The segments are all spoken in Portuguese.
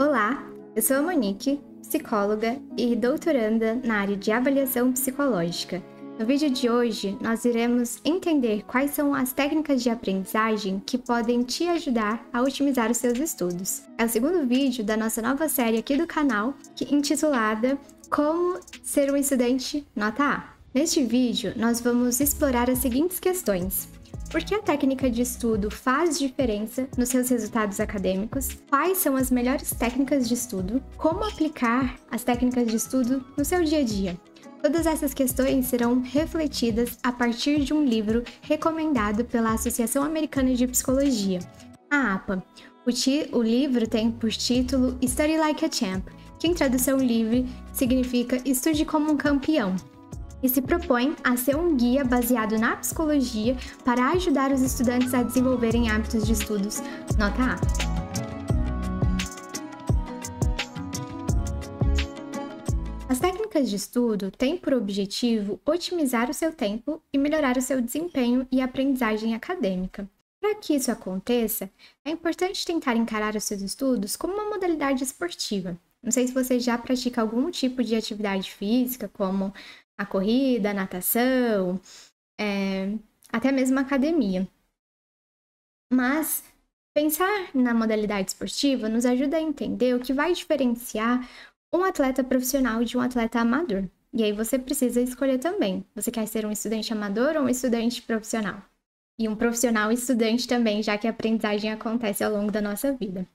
Olá, eu sou a Monique, psicóloga e doutoranda na área de avaliação psicológica. No vídeo de hoje, nós iremos entender quais são as técnicas de aprendizagem que podem te ajudar a otimizar os seus estudos. É o segundo vídeo da nossa nova série aqui do canal, é intitulada Como Ser um Estudante Nota A. Neste vídeo, nós vamos explorar as seguintes questões. Por que a técnica de estudo faz diferença nos seus resultados acadêmicos? Quais são as melhores técnicas de estudo? Como aplicar as técnicas de estudo no seu dia a dia? Todas essas questões serão refletidas a partir de um livro recomendado pela Associação Americana de Psicologia, a APA. O, o livro tem por título Study Like a Champ, que em tradução livre significa Estude como um Campeão e se propõe a ser um guia baseado na psicologia para ajudar os estudantes a desenvolverem hábitos de estudos nota A. As técnicas de estudo têm por objetivo otimizar o seu tempo e melhorar o seu desempenho e aprendizagem acadêmica. Para que isso aconteça, é importante tentar encarar os seus estudos como uma modalidade esportiva. Não sei se você já pratica algum tipo de atividade física, como a corrida, a natação, é, até mesmo a academia. Mas pensar na modalidade esportiva nos ajuda a entender o que vai diferenciar um atleta profissional de um atleta amador. E aí você precisa escolher também. Você quer ser um estudante amador ou um estudante profissional? E um profissional estudante também, já que a aprendizagem acontece ao longo da nossa vida.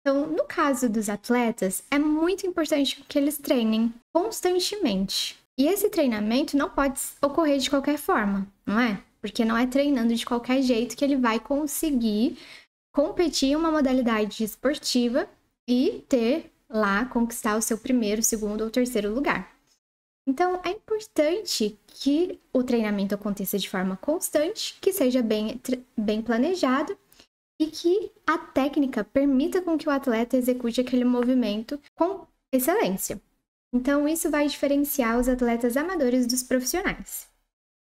Então, no caso dos atletas, é muito importante que eles treinem constantemente, e esse treinamento não pode ocorrer de qualquer forma, não é? Porque não é treinando de qualquer jeito que ele vai conseguir competir em uma modalidade esportiva e ter lá conquistar o seu primeiro, segundo ou terceiro lugar. Então, é importante que o treinamento aconteça de forma constante, que seja bem, bem planejado e que a técnica permita com que o atleta execute aquele movimento com excelência. Então, isso vai diferenciar os atletas amadores dos profissionais.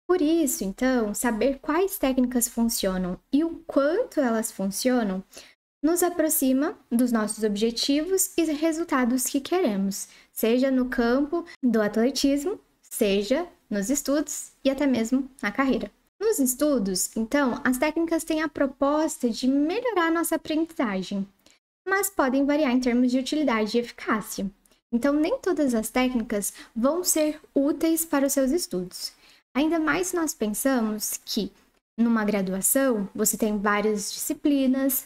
Por isso, então, saber quais técnicas funcionam e o quanto elas funcionam nos aproxima dos nossos objetivos e resultados que queremos, seja no campo do atletismo, seja nos estudos e até mesmo na carreira. Nos estudos, então, as técnicas têm a proposta de melhorar nossa aprendizagem, mas podem variar em termos de utilidade e eficácia. Então, nem todas as técnicas vão ser úteis para os seus estudos. Ainda mais se nós pensamos que numa graduação você tem várias disciplinas,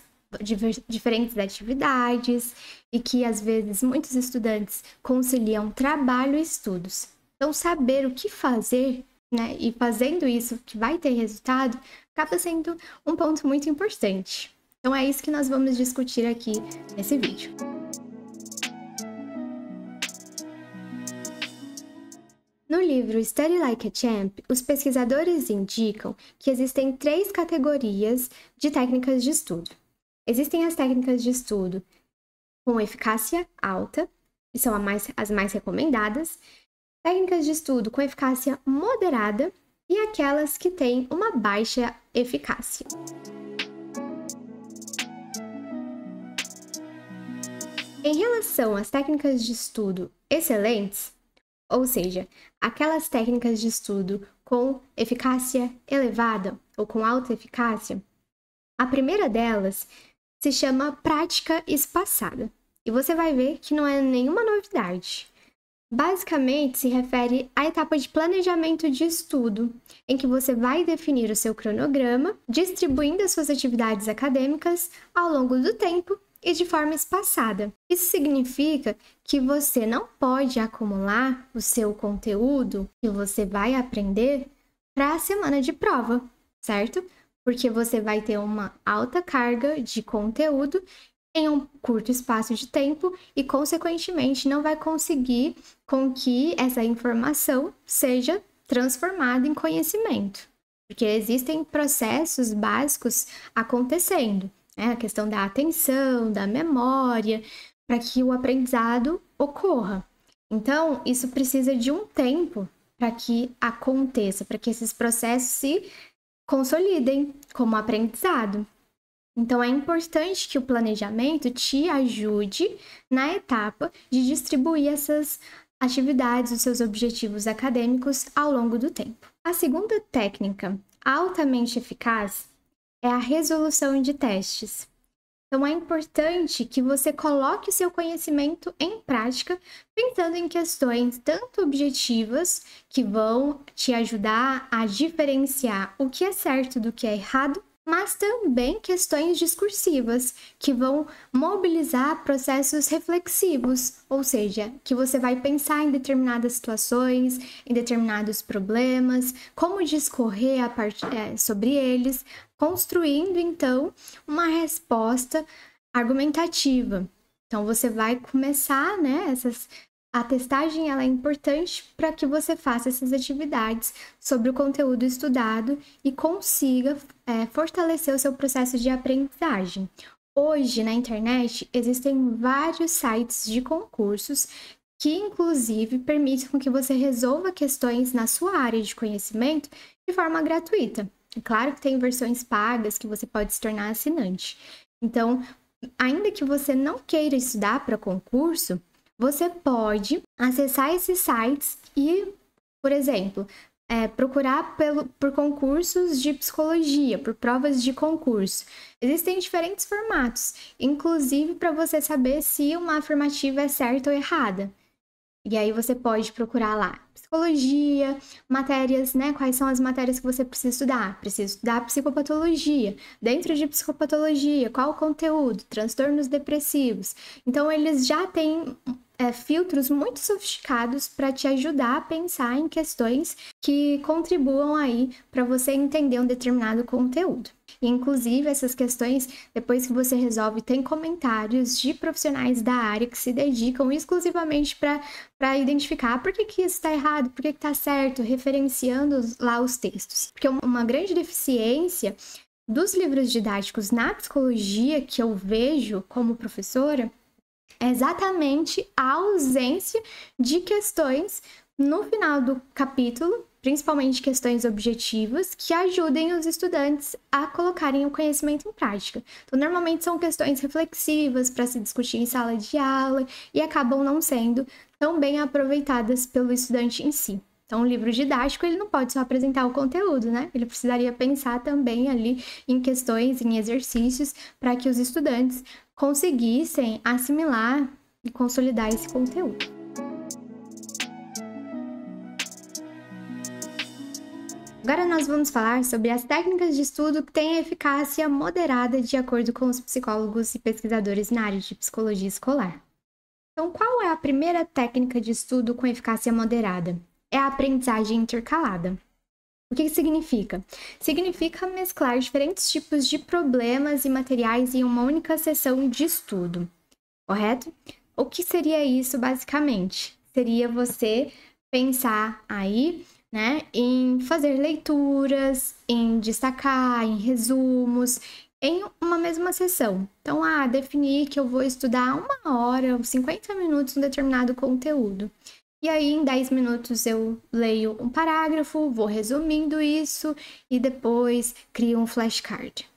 diferentes atividades e que às vezes muitos estudantes conciliam trabalho e estudos. Então, saber o que fazer, né, e fazendo isso que vai ter resultado, acaba sendo um ponto muito importante. Então, é isso que nós vamos discutir aqui nesse vídeo. No livro Study Like a Champ, os pesquisadores indicam que existem três categorias de técnicas de estudo. Existem as técnicas de estudo com eficácia alta, que são as mais recomendadas, técnicas de estudo com eficácia moderada e aquelas que têm uma baixa eficácia. Em relação às técnicas de estudo excelentes, ou seja, aquelas técnicas de estudo com eficácia elevada ou com alta eficácia. A primeira delas se chama prática espaçada, e você vai ver que não é nenhuma novidade. Basicamente, se refere à etapa de planejamento de estudo, em que você vai definir o seu cronograma, distribuindo as suas atividades acadêmicas ao longo do tempo e de forma espaçada. Isso significa que você não pode acumular o seu conteúdo que você vai aprender para a semana de prova, certo? Porque você vai ter uma alta carga de conteúdo em um curto espaço de tempo e, consequentemente, não vai conseguir com que essa informação seja transformada em conhecimento. Porque existem processos básicos acontecendo né? a questão da atenção, da memória, para que o aprendizado ocorra. Então, isso precisa de um tempo para que aconteça, para que esses processos se consolidem como aprendizado. Então, é importante que o planejamento te ajude na etapa de distribuir essas atividades, os seus objetivos acadêmicos ao longo do tempo. A segunda técnica altamente eficaz é a resolução de testes. Então, é importante que você coloque o seu conhecimento em prática, pensando em questões tanto objetivas, que vão te ajudar a diferenciar o que é certo do que é errado, mas também questões discursivas, que vão mobilizar processos reflexivos, ou seja, que você vai pensar em determinadas situações, em determinados problemas, como discorrer part... é, sobre eles, construindo então uma resposta argumentativa. Então você vai começar, né, essas a testagem ela é importante para que você faça essas atividades sobre o conteúdo estudado e consiga é, fortalecer o seu processo de aprendizagem. Hoje na internet existem vários sites de concursos que inclusive permitem que você resolva questões na sua área de conhecimento de forma gratuita. Claro que tem versões pagas que você pode se tornar assinante. Então, ainda que você não queira estudar para concurso, você pode acessar esses sites e, por exemplo, é, procurar pelo, por concursos de psicologia, por provas de concurso. Existem diferentes formatos, inclusive para você saber se uma afirmativa é certa ou errada. E aí você pode procurar lá psicologia, matérias, né? Quais são as matérias que você precisa estudar? Precisa estudar psicopatologia. Dentro de psicopatologia, qual o conteúdo? Transtornos depressivos. Então, eles já têm é, filtros muito sofisticados para te ajudar a pensar em questões que contribuam aí para você entender um determinado conteúdo. E, inclusive, essas questões, depois que você resolve, tem comentários de profissionais da área que se dedicam exclusivamente para identificar por que, que isso está errado, por que está certo, referenciando lá os textos. Porque uma grande deficiência dos livros didáticos na psicologia que eu vejo como professora é exatamente a ausência de questões no final do capítulo principalmente questões objetivas, que ajudem os estudantes a colocarem o conhecimento em prática. Então, normalmente são questões reflexivas para se discutir em sala de aula e acabam não sendo tão bem aproveitadas pelo estudante em si. Então, um livro didático, ele não pode só apresentar o conteúdo, né? Ele precisaria pensar também ali em questões, em exercícios, para que os estudantes conseguissem assimilar e consolidar esse conteúdo. Agora nós vamos falar sobre as técnicas de estudo que têm eficácia moderada de acordo com os psicólogos e pesquisadores na área de psicologia escolar. Então, qual é a primeira técnica de estudo com eficácia moderada? É a aprendizagem intercalada. O que significa? Significa mesclar diferentes tipos de problemas e materiais em uma única sessão de estudo, correto? O que seria isso basicamente? Seria você pensar aí né? Em fazer leituras, em destacar, em resumos, em uma mesma sessão. Então, ah, definir que eu vou estudar uma hora, 50 minutos um determinado conteúdo. E aí, em 10 minutos, eu leio um parágrafo, vou resumindo isso e depois crio um flashcard.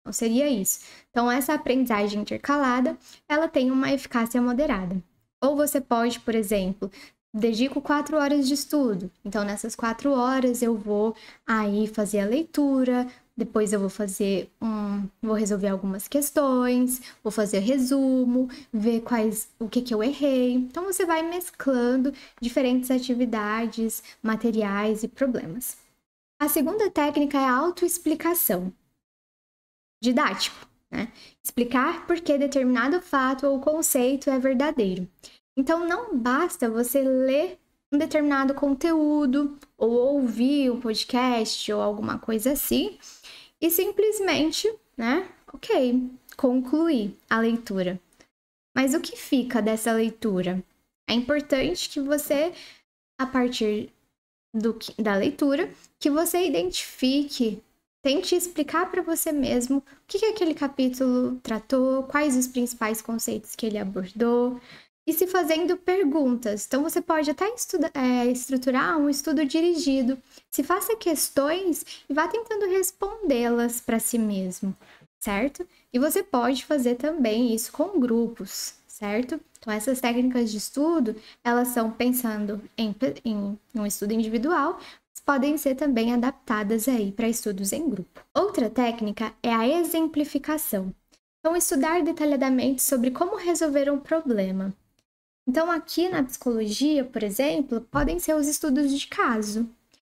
Então, seria isso. Então, essa aprendizagem intercalada, ela tem uma eficácia moderada. Ou você pode, por exemplo, dedico quatro horas de estudo. Então, nessas quatro horas, eu vou aí fazer a leitura, depois eu vou fazer um. Vou resolver algumas questões, vou fazer resumo, ver quais. o que, que eu errei. Então, você vai mesclando diferentes atividades, materiais e problemas. A segunda técnica é a autoexplicação. Didático, né? Explicar por que determinado fato ou conceito é verdadeiro. Então não basta você ler um determinado conteúdo ou ouvir um podcast ou alguma coisa assim e simplesmente, né? OK, concluir a leitura. Mas o que fica dessa leitura? É importante que você a partir do, da leitura que você identifique, tente explicar para você mesmo o que, que aquele capítulo tratou, quais os principais conceitos que ele abordou, e se fazendo perguntas. Então, você pode até é, estruturar um estudo dirigido. Se faça questões e vá tentando respondê-las para si mesmo, certo? E você pode fazer também isso com grupos, certo? Então, essas técnicas de estudo, elas são pensando em, em um estudo individual, podem ser também adaptadas aí para estudos em grupo. Outra técnica é a exemplificação. Então, estudar detalhadamente sobre como resolver um problema. Então, aqui na psicologia, por exemplo, podem ser os estudos de caso.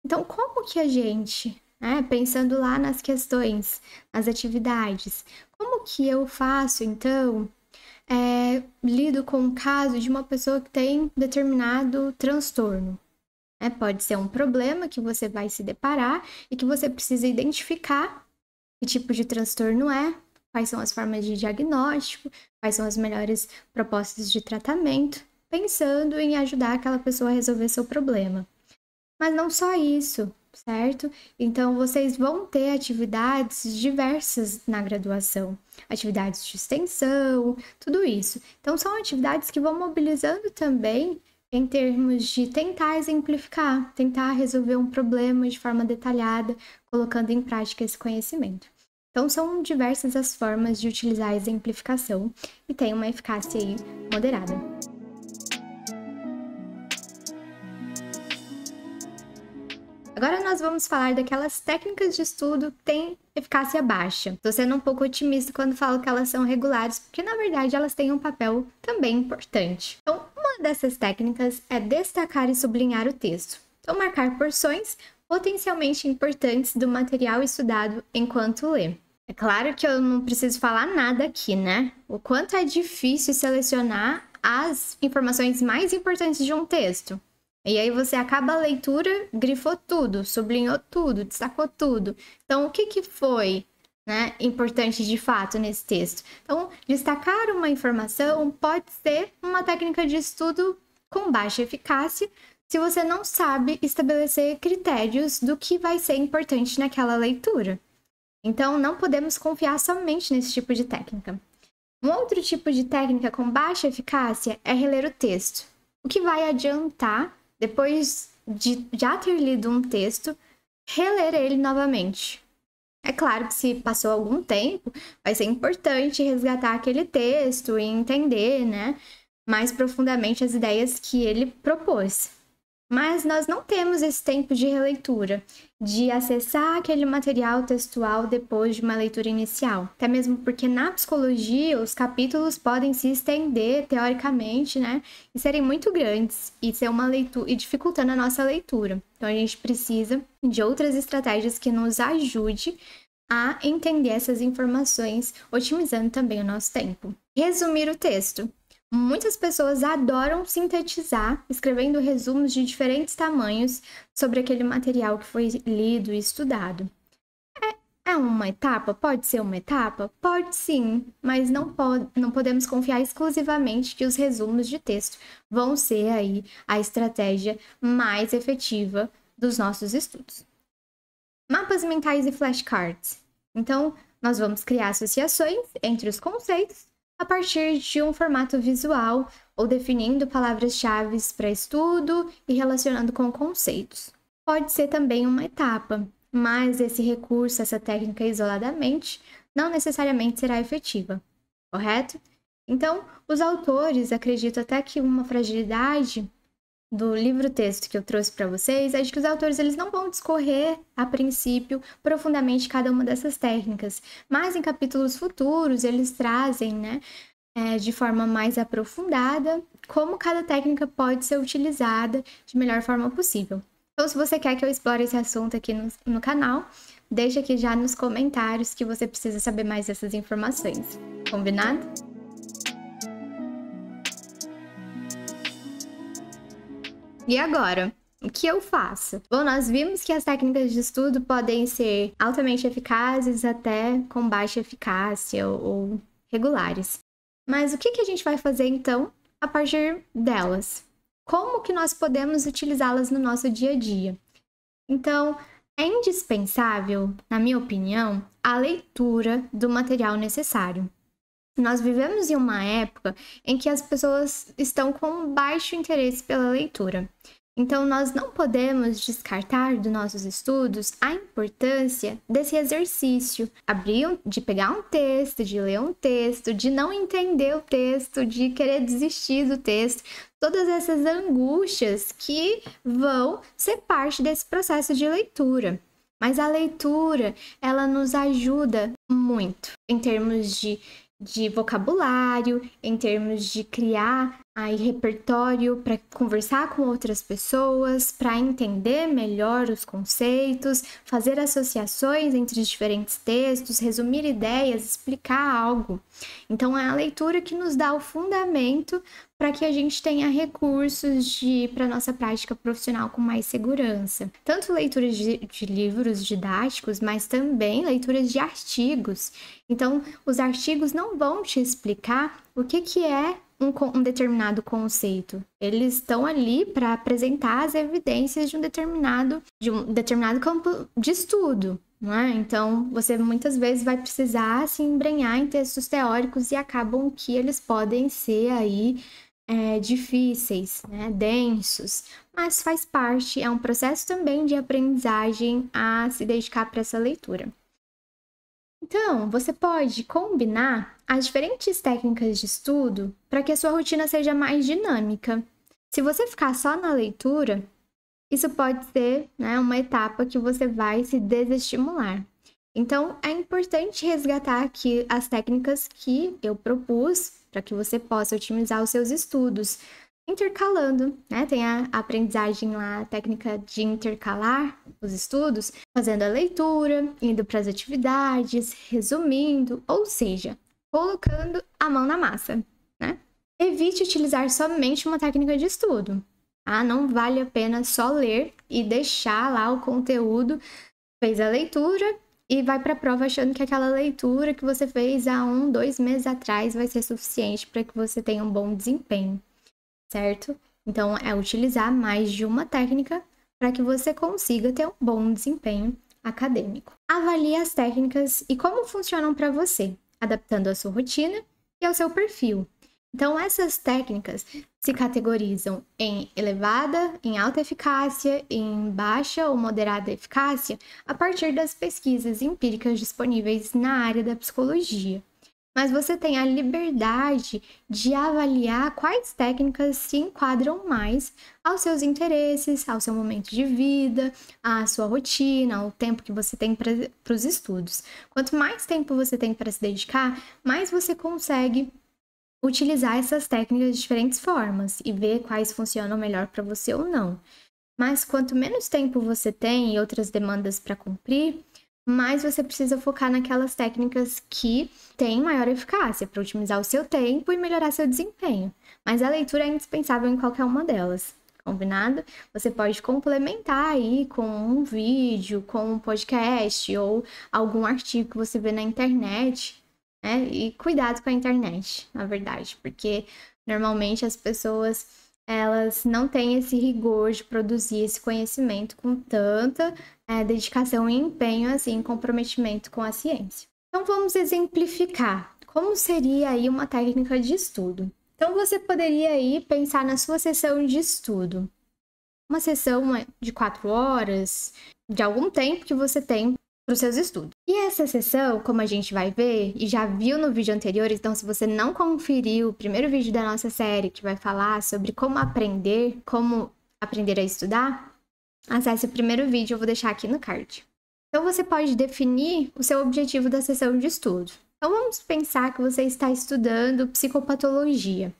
Então, como que a gente, né, pensando lá nas questões, nas atividades, como que eu faço, então, é, lido com o caso de uma pessoa que tem determinado transtorno? É, pode ser um problema que você vai se deparar e que você precisa identificar que tipo de transtorno é, quais são as formas de diagnóstico, quais são as melhores propostas de tratamento, pensando em ajudar aquela pessoa a resolver seu problema. Mas não só isso, certo? Então vocês vão ter atividades diversas na graduação, atividades de extensão, tudo isso. Então são atividades que vão mobilizando também em termos de tentar exemplificar, tentar resolver um problema de forma detalhada, colocando em prática esse conhecimento. Então são diversas as formas de utilizar a exemplificação e tem uma eficácia aí moderada. Agora nós vamos falar daquelas técnicas de estudo que têm eficácia baixa. Estou sendo um pouco otimista quando falo que elas são regulares, porque na verdade elas têm um papel também importante. Então, uma dessas técnicas é destacar e sublinhar o texto. Então, marcar porções potencialmente importantes do material estudado enquanto lê. É claro que eu não preciso falar nada aqui, né? O quanto é difícil selecionar as informações mais importantes de um texto. E aí você acaba a leitura, grifou tudo, sublinhou tudo, destacou tudo. Então, o que, que foi né, importante de fato nesse texto? Então, destacar uma informação pode ser uma técnica de estudo com baixa eficácia se você não sabe estabelecer critérios do que vai ser importante naquela leitura. Então, não podemos confiar somente nesse tipo de técnica. Um outro tipo de técnica com baixa eficácia é reler o texto, o que vai adiantar, depois de já ter lido um texto, reler ele novamente. É claro que se passou algum tempo, vai ser importante resgatar aquele texto e entender, né, mais profundamente as ideias que ele propôs. Mas nós não temos esse tempo de releitura, de acessar aquele material textual depois de uma leitura inicial. Até mesmo porque na psicologia os capítulos podem se estender teoricamente, né? E serem muito grandes e ser uma leitura e dificultando a nossa leitura. Então a gente precisa de outras estratégias que nos ajude a entender essas informações, otimizando também o nosso tempo. Resumir o texto. Muitas pessoas adoram sintetizar, escrevendo resumos de diferentes tamanhos sobre aquele material que foi lido e estudado. É, é uma etapa? Pode ser uma etapa? Pode sim, mas não, pode, não podemos confiar exclusivamente que os resumos de texto vão ser aí a estratégia mais efetiva dos nossos estudos. Mapas mentais e flashcards. Então, nós vamos criar associações entre os conceitos a partir de um formato visual ou definindo palavras-chave para estudo e relacionando com conceitos. Pode ser também uma etapa, mas esse recurso, essa técnica isoladamente, não necessariamente será efetiva, correto? Então, os autores acreditam até que uma fragilidade do livro-texto que eu trouxe para vocês é de que os autores eles não vão discorrer, a princípio, profundamente cada uma dessas técnicas, mas em capítulos futuros eles trazem, né, é, de forma mais aprofundada, como cada técnica pode ser utilizada de melhor forma possível. Então, se você quer que eu explore esse assunto aqui no, no canal, deixa aqui já nos comentários que você precisa saber mais dessas informações. Combinado? E agora? O que eu faço? Bom, nós vimos que as técnicas de estudo podem ser altamente eficazes até com baixa eficácia ou, ou regulares. Mas o que, que a gente vai fazer então a partir delas? Como que nós podemos utilizá-las no nosso dia a dia? Então, é indispensável, na minha opinião, a leitura do material necessário. Nós vivemos em uma época em que as pessoas estão com baixo interesse pela leitura. Então, nós não podemos descartar dos nossos estudos a importância desse exercício, abrir, de pegar um texto, de ler um texto, de não entender o texto, de querer desistir do texto, todas essas angústias que vão ser parte desse processo de leitura. Mas a leitura, ela nos ajuda muito em termos de de vocabulário, em termos de criar aí repertório para conversar com outras pessoas, para entender melhor os conceitos, fazer associações entre os diferentes textos, resumir ideias, explicar algo. Então é a leitura que nos dá o fundamento para que a gente tenha recursos de para nossa prática profissional com mais segurança. Tanto leituras de, de livros didáticos, mas também leituras de artigos. Então, os artigos não vão te explicar o que, que é um, um, determinado conceito. Eles estão ali para apresentar as evidências de um determinado, de um determinado campo de estudo. é? Então, você muitas vezes vai precisar se embrenhar em textos teóricos e acabam que eles podem ser aí é, difíceis, né, densos, mas faz parte, é um processo também de aprendizagem a se dedicar para essa leitura. Então, você pode combinar as diferentes técnicas de estudo para que a sua rotina seja mais dinâmica. Se você ficar só na leitura, isso pode ser né, uma etapa que você vai se desestimular. Então, é importante resgatar aqui as técnicas que eu propus para que você possa otimizar os seus estudos, intercalando, né? Tem a aprendizagem lá, a técnica de intercalar os estudos, fazendo a leitura, indo para as atividades, resumindo, ou seja, colocando a mão na massa, né? Evite utilizar somente uma técnica de estudo. Ah, não vale a pena só ler e deixar lá o conteúdo. Fez a leitura, e vai para a prova achando que aquela leitura que você fez há um, dois meses atrás vai ser suficiente para que você tenha um bom desempenho, certo? Então, é utilizar mais de uma técnica para que você consiga ter um bom desempenho acadêmico. Avalie as técnicas e como funcionam para você, adaptando à sua rotina e ao seu perfil. Então, essas técnicas se categorizam em elevada, em alta eficácia, em baixa ou moderada eficácia, a partir das pesquisas empíricas disponíveis na área da psicologia. Mas você tem a liberdade de avaliar quais técnicas se enquadram mais aos seus interesses, ao seu momento de vida, à sua rotina, ao tempo que você tem para os estudos. Quanto mais tempo você tem para se dedicar, mais você consegue utilizar essas técnicas de diferentes formas e ver quais funcionam melhor para você ou não. Mas quanto menos tempo você tem e outras demandas para cumprir, mais você precisa focar naquelas técnicas que têm maior eficácia para otimizar o seu tempo e melhorar seu desempenho. Mas a leitura é indispensável em qualquer uma delas. Combinado? Você pode complementar aí com um vídeo, com um podcast ou algum artigo que você vê na internet né? E cuidado com a internet, na verdade, porque normalmente as pessoas elas não têm esse rigor de produzir esse conhecimento com tanta é, dedicação e empenho, assim, comprometimento com a ciência. Então vamos exemplificar como seria aí uma técnica de estudo. Então você poderia aí pensar na sua sessão de estudo. Uma sessão é, de quatro horas, de algum tempo que você tem para os seus estudos. E essa sessão, como a gente vai ver e já viu no vídeo anterior, então se você não conferiu o primeiro vídeo da nossa série que vai falar sobre como aprender, como aprender a estudar, acesse o primeiro vídeo, eu vou deixar aqui no card. Então você pode definir o seu objetivo da sessão de estudo. Então vamos pensar que você está estudando psicopatologia.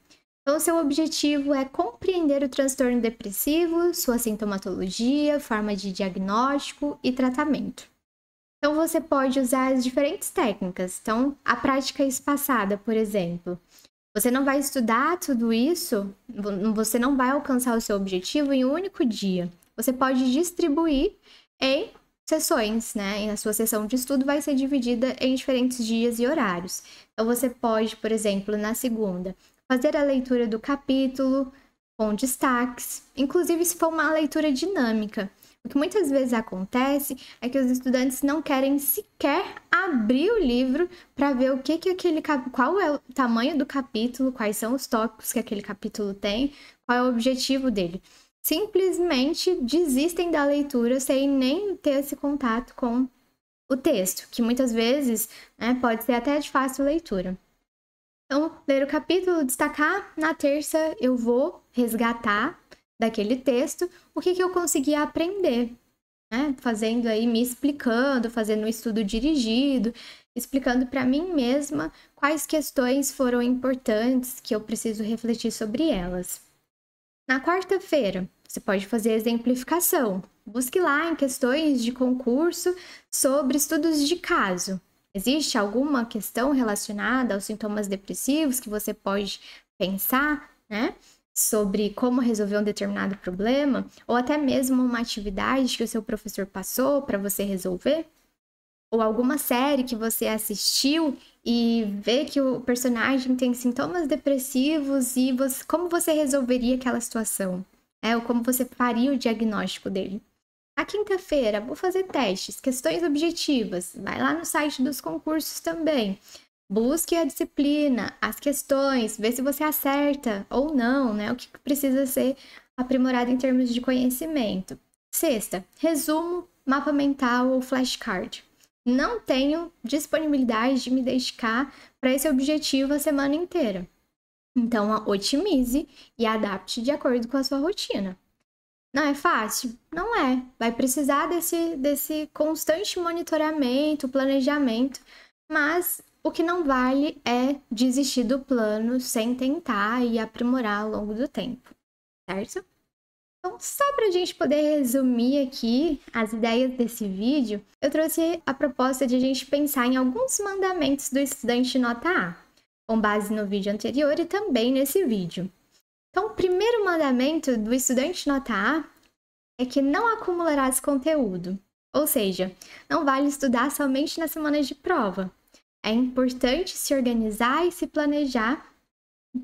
Então, seu objetivo é compreender o transtorno depressivo, sua sintomatologia, forma de diagnóstico e tratamento. Então você pode usar as diferentes técnicas. Então, a prática espaçada, por exemplo. Você não vai estudar tudo isso, você não vai alcançar o seu objetivo em um único dia. Você pode distribuir em sessões, né? E a sua sessão de estudo vai ser dividida em diferentes dias e horários. Então você pode, por exemplo, na segunda, fazer a leitura do capítulo com destaques, inclusive se for uma leitura dinâmica. O que muitas vezes acontece é que os estudantes não querem sequer abrir o livro para ver o que que aquele qual é o tamanho do capítulo, quais são os tópicos que aquele capítulo tem, qual é o objetivo dele. Simplesmente desistem da leitura sem nem ter esse contato com o texto, que muitas vezes né, pode ser até de fácil leitura. Então, ler o capítulo, destacar, na terça eu vou resgatar daquele texto, o que, que eu conseguia aprender, né? Fazendo aí, me explicando, fazendo um estudo dirigido, explicando para mim mesma quais questões foram importantes que eu preciso refletir sobre elas. Na quarta-feira, você pode fazer exemplificação. Busque lá em questões de concurso sobre estudos de caso. Existe alguma questão relacionada aos sintomas depressivos que você pode pensar, né? sobre como resolver um determinado problema, ou até mesmo uma atividade que o seu professor passou para você resolver, ou alguma série que você assistiu e vê que o personagem tem sintomas depressivos e você, como você resolveria aquela situação, é, ou como você faria o diagnóstico dele. A quinta-feira, vou fazer testes, questões objetivas. Vai lá no site dos concursos também. Busque a disciplina, as questões, vê se você acerta ou não, né? O que precisa ser aprimorado em termos de conhecimento. Sexta, resumo, mapa mental ou flashcard. Não tenho disponibilidade de me dedicar para esse objetivo a semana inteira. Então, otimize e adapte de acordo com a sua rotina. Não é fácil? Não é. Vai precisar desse, desse constante monitoramento, planejamento, mas o que não vale é desistir do plano sem tentar e aprimorar ao longo do tempo, certo? Então, só para a gente poder resumir aqui as ideias desse vídeo, eu trouxe a proposta de a gente pensar em alguns mandamentos do estudante nota A, com base no vídeo anterior e também nesse vídeo. Então, o primeiro mandamento do estudante nota A é que não acumularás conteúdo, ou seja, não vale estudar somente nas semanas de prova, é importante se organizar e se planejar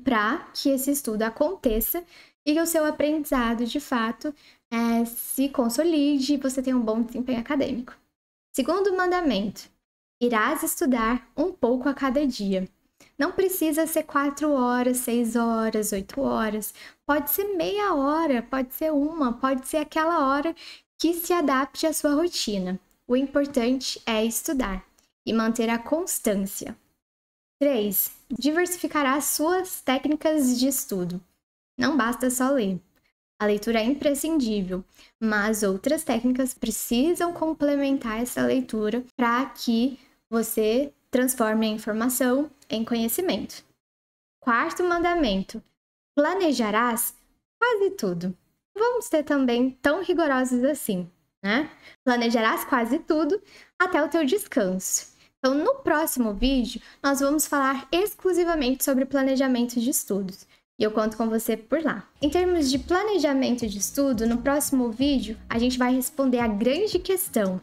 para que esse estudo aconteça e que o seu aprendizado, de fato, é, se consolide e você tenha um bom desempenho acadêmico. Segundo mandamento, irás estudar um pouco a cada dia. Não precisa ser quatro horas, seis horas, oito horas. Pode ser meia hora, pode ser uma, pode ser aquela hora que se adapte à sua rotina. O importante é estudar e manter a constância. 3. Diversificará suas técnicas de estudo. Não basta só ler. A leitura é imprescindível, mas outras técnicas precisam complementar essa leitura para que você transforme a informação em conhecimento. Quarto mandamento: planejarás quase tudo. Vamos ser também tão rigorosos assim, né? Planejarás quase tudo até o teu descanso. Então, no próximo vídeo, nós vamos falar exclusivamente sobre planejamento de estudos. E eu conto com você por lá. Em termos de planejamento de estudo, no próximo vídeo a gente vai responder a grande questão: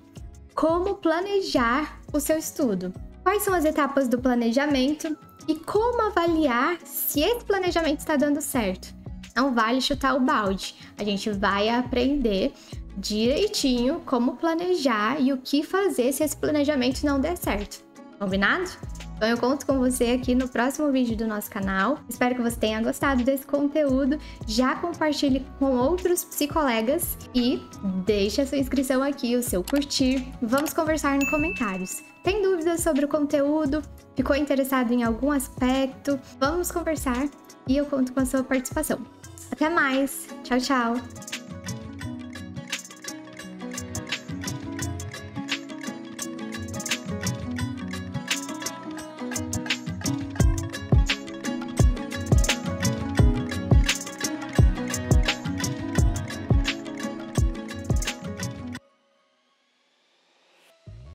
como planejar o seu estudo? Quais são as etapas do planejamento e como avaliar se esse planejamento está dando certo? Não vale chutar o balde, a gente vai aprender direitinho como planejar e o que fazer se esse planejamento não der certo. Combinado? Então eu conto com você aqui no próximo vídeo do nosso canal. Espero que você tenha gostado desse conteúdo. Já compartilhe com outros psicolegas e deixe a sua inscrição aqui, o seu curtir. Vamos conversar nos comentários. Tem dúvidas sobre o conteúdo? Ficou interessado em algum aspecto? Vamos conversar e eu conto com a sua participação. Até mais. Tchau, tchau.